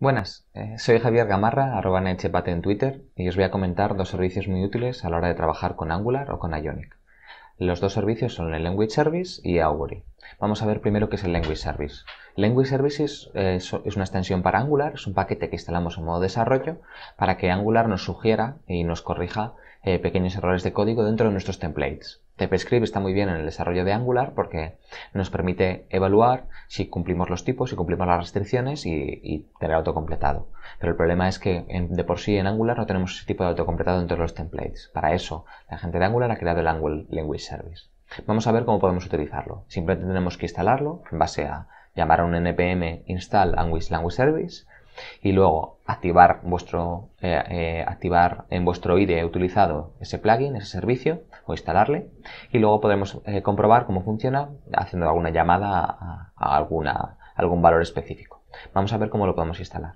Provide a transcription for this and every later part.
Buenas, eh, soy Javier Gamarra, arroba en Twitter, y os voy a comentar dos servicios muy útiles a la hora de trabajar con Angular o con Ionic. Los dos servicios son el Language Service y Augury. Vamos a ver primero qué es el Language Service. Language Services eh, es una extensión para Angular, es un paquete que instalamos en modo desarrollo para que Angular nos sugiera y nos corrija eh, pequeños errores de código dentro de nuestros templates. TypeScript está muy bien en el desarrollo de Angular porque nos permite evaluar si cumplimos los tipos, si cumplimos las restricciones y, tener autocompletado. Pero el problema es que de por sí en Angular no tenemos ese tipo de autocompletado en todos los templates. Para eso, la gente de Angular ha creado el Angular Language Service. Vamos a ver cómo podemos utilizarlo. Simplemente tenemos que instalarlo en base a llamar a un npm install Angular Language Service y luego activar, vuestro, eh, eh, activar en vuestro IDE utilizado ese plugin, ese servicio o instalarle y luego podremos eh, comprobar cómo funciona haciendo alguna llamada a, algún valor específico. Vamos a ver cómo lo podemos instalar.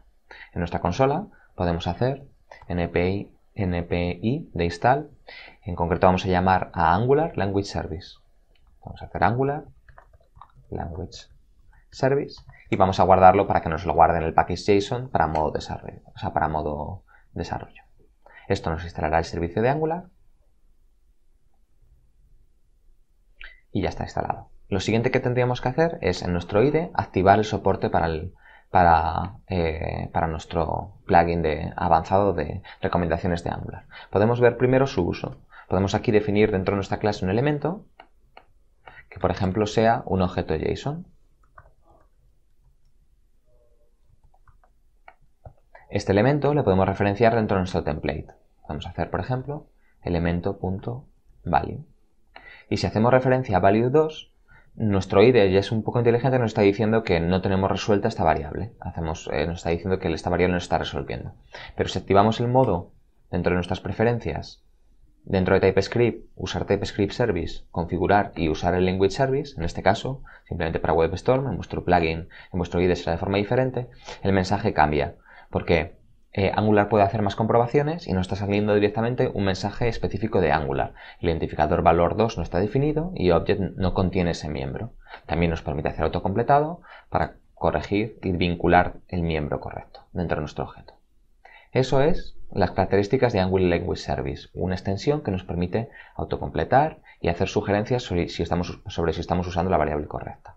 En nuestra consola podemos hacer npi, de install, en concreto vamos a llamar a Angular Language Service. Vamos a hacer Angular Language service y vamos a guardarlo para que nos lo guarde en el package.json para modo desarrollo, o sea, para modo desarrollo. Esto nos instalará el servicio de Angular y ya está instalado. Lo siguiente que tendríamos que hacer es en nuestro IDE activar el soporte para, para, eh, para nuestro plugin de avanzado de recomendaciones de Angular. Podemos ver primero su uso. Podemos aquí definir dentro de nuestra clase un elemento que por ejemplo sea un objeto JSON Este elemento le podemos referenciar dentro de nuestro template. Vamos a hacer, por ejemplo, elemento.value. Y si hacemos referencia a value 2, nuestro IDE ya es un poco inteligente, nos está diciendo que no tenemos resuelta esta variable. Eh, nos está diciendo que esta variable no está resolviendo. Pero si activamos el modo dentro de nuestras preferencias, dentro de TypeScript, usar TypeScript Service, configurar y usar el Language Service, en este caso, simplemente para WebStorm, en vuestro plugin, en vuestro IDE será de forma diferente, el mensaje cambia porque eh, Angular puede hacer más comprobaciones y no está saliendo directamente un mensaje específico de Angular. El identificador valor 2 no está definido y Object no contiene ese miembro. También nos permite hacer autocompletado para corregir y vincular el miembro correcto dentro de nuestro objeto. Eso es las características de Angular Language Service, una extensión que nos permite autocompletar y hacer sugerencias sobre si estamos usando la variable correcta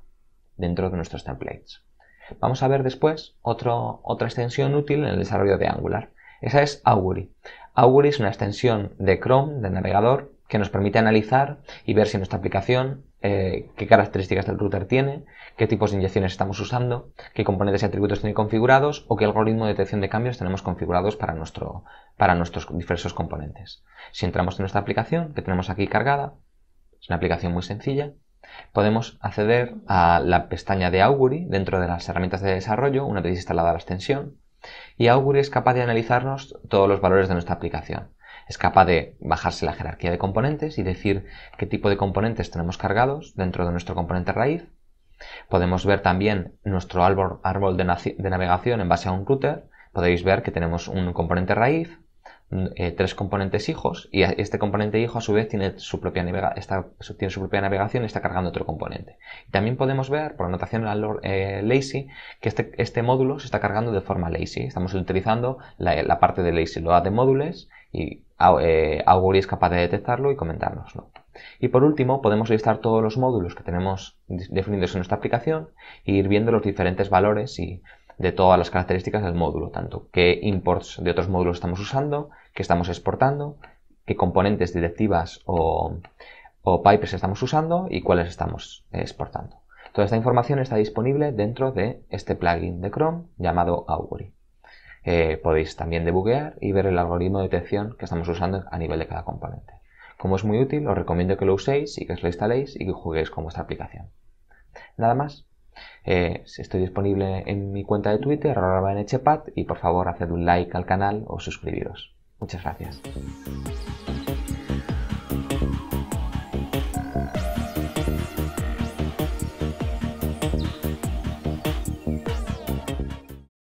dentro de nuestros templates. Vamos a ver después otra extensión útil en el desarrollo de Angular. Esa es Augury. Augury es una extensión de Chrome, del navegador, que nos permite analizar y ver si nuestra aplicación, eh, qué características del router tiene, qué tipos de inyecciones estamos usando, qué componentes y atributos tiene configurados o qué algoritmo de detección de cambios tenemos configurados para, para nuestros diversos componentes. Si entramos en nuestra aplicación, que tenemos aquí cargada, es una aplicación muy sencilla, Podemos acceder a la pestaña de Augury dentro de las herramientas de desarrollo una vez instalada la extensión y Augury es capaz de analizarnos todos los valores de nuestra aplicación. Es capaz de bajarse la jerarquía de componentes y decir qué tipo de componentes tenemos cargados dentro de nuestro componente raíz. Podemos ver también nuestro árbol, de navegación en base a un router. Podéis ver que tenemos un componente raíz, eh, tres componentes hijos y este componente hijo a su vez tiene su propia, navega está, su propia navegación y está cargando otro componente. también podemos ver por anotación eh, lazy que este, este, módulo se está cargando de forma lazy. Estamos utilizando la, parte de lazy load de módules y ah, eh, Augury es capaz de detectarlo y comentárnoslo. Y por último, podemos listar todos los módulos que tenemos definidos en nuestra aplicación e ir viendo los diferentes valores y de todas las características del módulo, tanto qué imports de otros módulos estamos usando, qué estamos exportando, qué componentes directivas o, o pipes estamos usando y cuáles estamos eh, exportando. Toda esta información está disponible dentro de este plugin de Chrome llamado Augury. Eh, podéis también debuguear y ver el algoritmo de detección que estamos usando a nivel de cada componente. Como es muy útil, os recomiendo que lo uséis y que os lo instaléis y que juguéis con vuestra aplicación. Nada más. Eh, estoy disponible en mi cuenta de Twitter, arroba y por favor haced un like al canal o suscribiros. Muchas gracias.